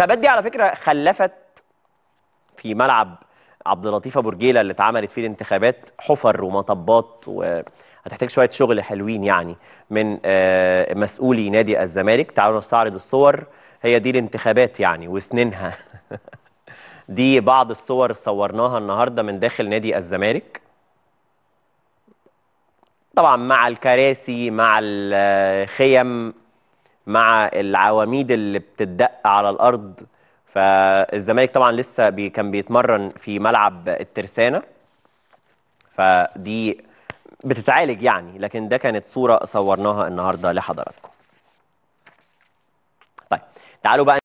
الانتخابات دي على فكره خلفت في ملعب عبد اللطيف ابو رجيله اللي اتعملت فيه الانتخابات حفر ومطبات وهتحتاج شويه شغل حلوين يعني من آه، مسؤولي نادي الزمالك تعالوا نستعرض الصور هي دي الانتخابات يعني وسنينها دي بعض الصور صورناها النهارده من داخل نادي الزمالك طبعا مع الكراسي مع الخيم آه، مع العواميد اللي بتدق على الارض فالزمالك طبعا لسه بي كان بيتمرن في ملعب الترسانه فدي بتتعالج يعني لكن ده كانت صوره صورناها النهارده لحضراتكم طيب تعالوا بقى